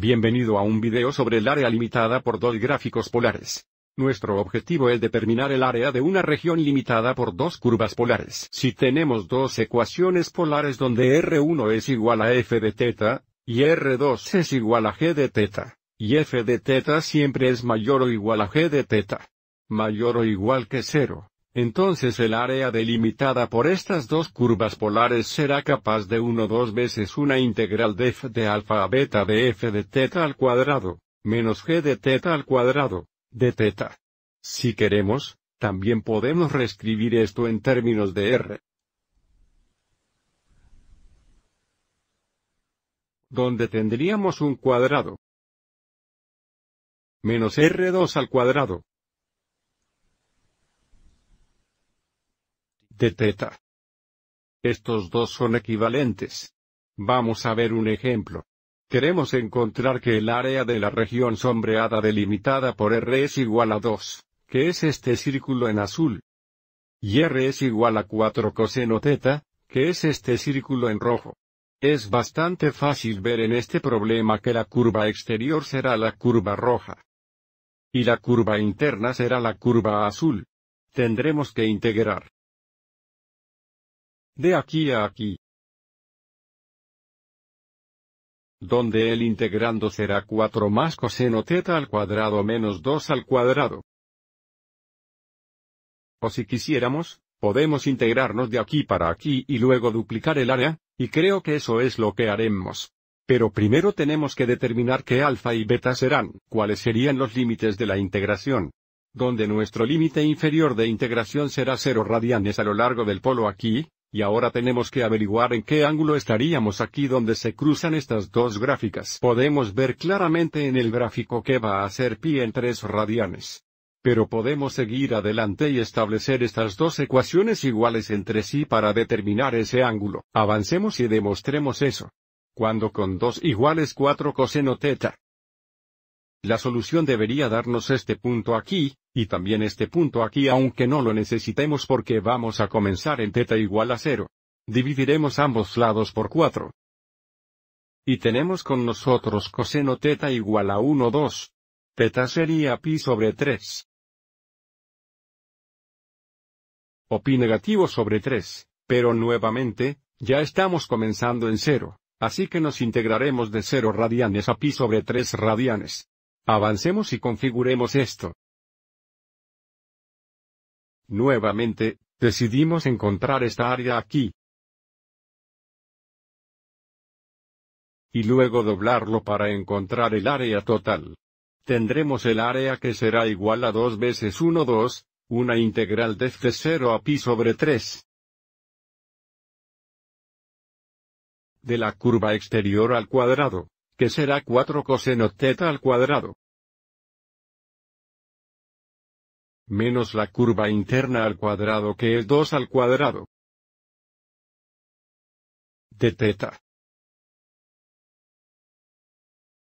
Bienvenido a un video sobre el área limitada por dos gráficos polares. Nuestro objetivo es determinar el área de una región limitada por dos curvas polares. Si tenemos dos ecuaciones polares donde R1 es igual a f de teta, y R2 es igual a g de theta y f de teta siempre es mayor o igual a g de teta. Mayor o igual que 0 entonces el área delimitada por estas dos curvas polares será capaz de 1 dos veces una integral de f de alfa a beta de f de teta al cuadrado, menos g de teta al cuadrado, de teta. Si queremos, también podemos reescribir esto en términos de r. donde tendríamos un cuadrado menos r2 al cuadrado, Estos dos son equivalentes. Vamos a ver un ejemplo. Queremos encontrar que el área de la región sombreada delimitada por R es igual a 2, que es este círculo en azul. Y R es igual a 4 coseno teta, que es este círculo en rojo. Es bastante fácil ver en este problema que la curva exterior será la curva roja. Y la curva interna será la curva azul. Tendremos que integrar de aquí a aquí. Donde el integrando será 4 más coseno teta al cuadrado menos 2 al cuadrado. O si quisiéramos, podemos integrarnos de aquí para aquí y luego duplicar el área, y creo que eso es lo que haremos. Pero primero tenemos que determinar qué alfa y beta serán, cuáles serían los límites de la integración. Donde nuestro límite inferior de integración será 0 radianes a lo largo del polo aquí, y ahora tenemos que averiguar en qué ángulo estaríamos aquí donde se cruzan estas dos gráficas. Podemos ver claramente en el gráfico que va a ser pi en 3 radianes. Pero podemos seguir adelante y establecer estas dos ecuaciones iguales entre sí para determinar ese ángulo. Avancemos y demostremos eso. Cuando con 2 iguales 4 coseno teta. La solución debería darnos este punto aquí, y también este punto aquí aunque no lo necesitemos porque vamos a comenzar en teta igual a 0. Dividiremos ambos lados por 4. Y tenemos con nosotros coseno teta igual a 1 2. Teta sería pi sobre 3. O pi negativo sobre 3. Pero nuevamente, ya estamos comenzando en 0. Así que nos integraremos de 0 radianes a pi sobre 3 radianes. Avancemos y configuremos esto. Nuevamente, decidimos encontrar esta área aquí. Y luego doblarlo para encontrar el área total. Tendremos el área que será igual a 2 veces 1 2, una integral de f0 a pi sobre 3. De la curva exterior al cuadrado, que será 4 coseno teta al cuadrado. menos la curva interna al cuadrado que es 2 al cuadrado de teta.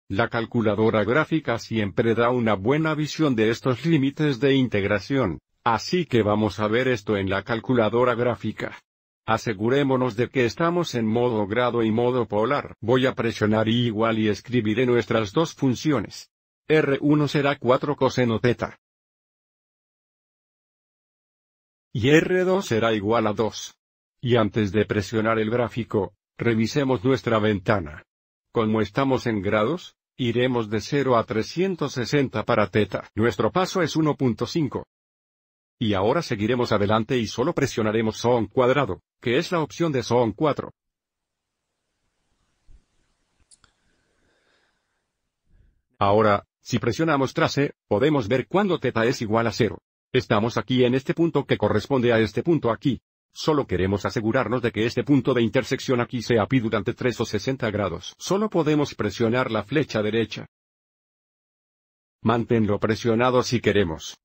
La calculadora gráfica siempre da una buena visión de estos límites de integración, así que vamos a ver esto en la calculadora gráfica. Asegurémonos de que estamos en modo grado y modo polar. Voy a presionar igual y escribiré nuestras dos funciones. R1 será 4 coseno teta. y R2 será igual a 2. Y antes de presionar el gráfico, revisemos nuestra ventana. Como estamos en grados, iremos de 0 a 360 para teta. Nuestro paso es 1.5. Y ahora seguiremos adelante y solo presionaremos SON cuadrado, que es la opción de SON 4. Ahora, si presionamos trace, podemos ver cuando teta es igual a 0. Estamos aquí en este punto que corresponde a este punto aquí. Solo queremos asegurarnos de que este punto de intersección aquí sea pi durante 3 o 60 grados. Solo podemos presionar la flecha derecha. Manténlo presionado si queremos.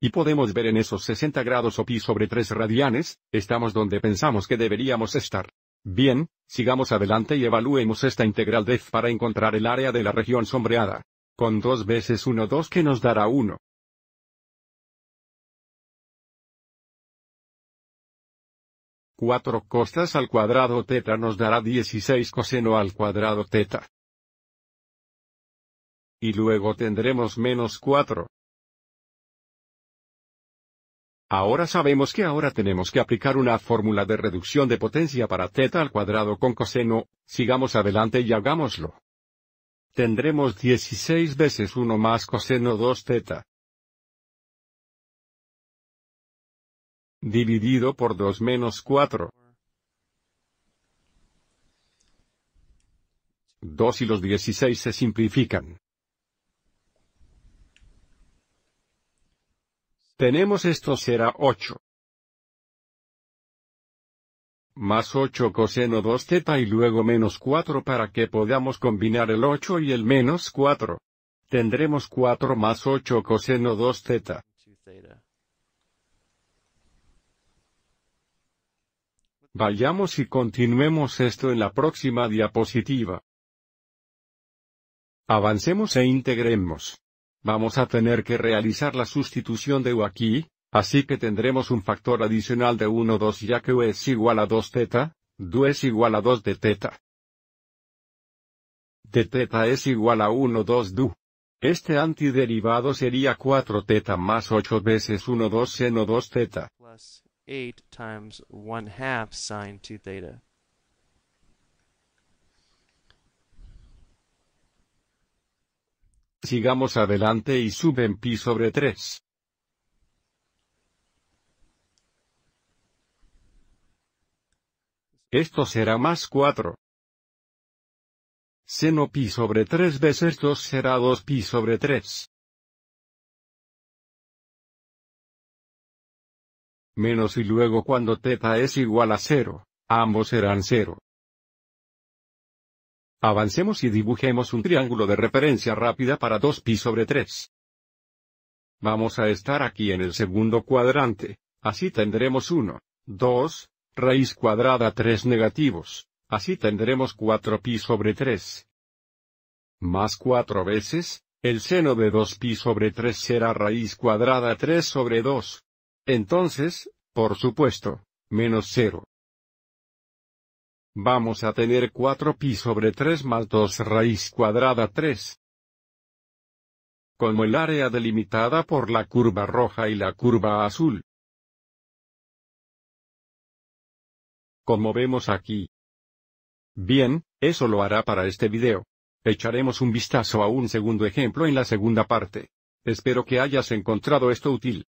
y podemos ver en esos 60 grados o pi sobre 3 radianes, estamos donde pensamos que deberíamos estar. Bien, sigamos adelante y evaluemos esta integral de f para encontrar el área de la región sombreada. Con 2 veces 1 2 que nos dará 1. Cuatro costas al cuadrado teta nos dará 16 coseno al cuadrado teta. Y luego tendremos menos 4. Ahora sabemos que ahora tenemos que aplicar una fórmula de reducción de potencia para teta al cuadrado con coseno, sigamos adelante y hagámoslo. Tendremos 16 veces 1 más coseno 2 teta. Dividido por 2 menos 4. 2 y los 16 se simplifican. Tenemos esto será 8. Más 8 coseno 2 teta y luego menos 4 para que podamos combinar el 8 y el menos 4. Tendremos 4 más 8 coseno 2 teta. Vayamos y continuemos esto en la próxima diapositiva. Avancemos e integremos vamos a tener que realizar la sustitución de u aquí, así que tendremos un factor adicional de 1 2 ya que u es igual a 2 θ du es igual a 2 de teta. De teta es igual a 1 2 du. Este antiderivado sería 4 teta más 8 veces 1 2 seno 2 teta. Sigamos adelante y suben pi sobre 3. Esto será más 4. Seno pi sobre 3 veces 2 será 2 pi sobre 3. Menos y luego cuando teta es igual a 0, ambos serán 0. Avancemos y dibujemos un triángulo de referencia rápida para 2pi sobre 3. Vamos a estar aquí en el segundo cuadrante, así tendremos 1, 2, raíz cuadrada 3 negativos, así tendremos 4pi sobre 3. Más 4 veces, el seno de 2pi sobre 3 será raíz cuadrada 3 sobre 2. Entonces, por supuesto, menos 0. Vamos a tener 4 pi sobre 3 más 2 raíz cuadrada 3. Como el área delimitada por la curva roja y la curva azul. Como vemos aquí. Bien, eso lo hará para este video. Echaremos un vistazo a un segundo ejemplo en la segunda parte. Espero que hayas encontrado esto útil.